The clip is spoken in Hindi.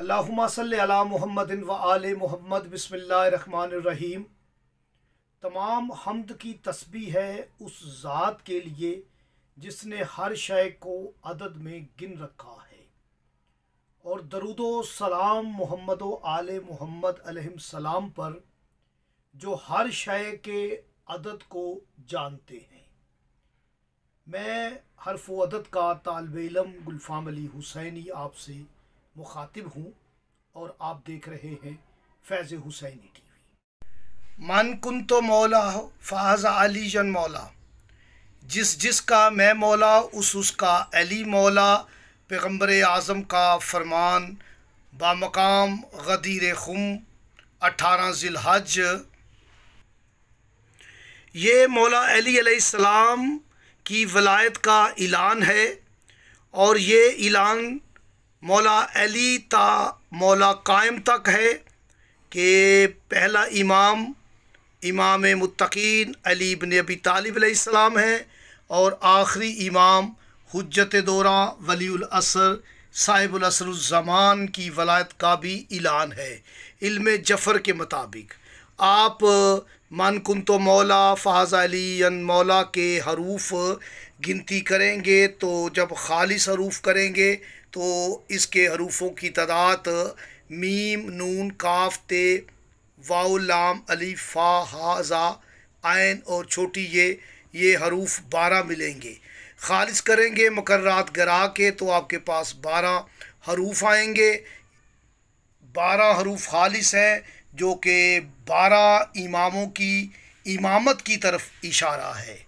अल्लाहुम्मा अला व आल मोहम्मद बसमीम तमाम हमद की तस्बी है उस ज़ात के लिए जिसने हर शय को अदद में गिन रखा है और दरुदो सलाम मोहम्मद आल मोहम्मद सलाम पर जो हर शय के अदद को जानते हैं मैं हरफ अदत का तालब इलम गुलफाम अली हुसैनी आपसे मुखातिब हूँ और आप देख रहे हैं फैज़ हुसैनी टी वी मन कुन तो मौला हो फ़ाज अली जन मौला जिस जिस का मैं मौला उस उसका अली मौला पैगम्बर आज़म का फरमान बामकाम गदीर खुम अठारह ज़िलहज ये मौला अली सलाम की वलायत का ऐलान है और ये ऐलान मौला अली ता मौला कायम तक है कि पहला इमाम इमाम मुतकीन अली बन अबी तालिब है और आखिरी इमाम हजत दौरा वलीसर साहिबुलसरज़मान की वलायत का भी ऐलान है इल्म जफ़र के मुताबिक आप मन कुन तो मौला फ़ाज अली मौला के हरूफ गिनती करेंगे तो जब खालिस हरूफ करेंगे तो इसके हरूफों की तादाद मीम नून काफ ते वाओ लाम अली फ़ा हाजा आयन और छोटी ये ये हरूफ बारह मिलेंगे खालिस करेंगे मकर्रात गरा के तो आपके पास बारह हरूफ आएंगे बारह हरूफ खालिस हैं जो कि बारह इमामों की इमामत की तरफ इशारा है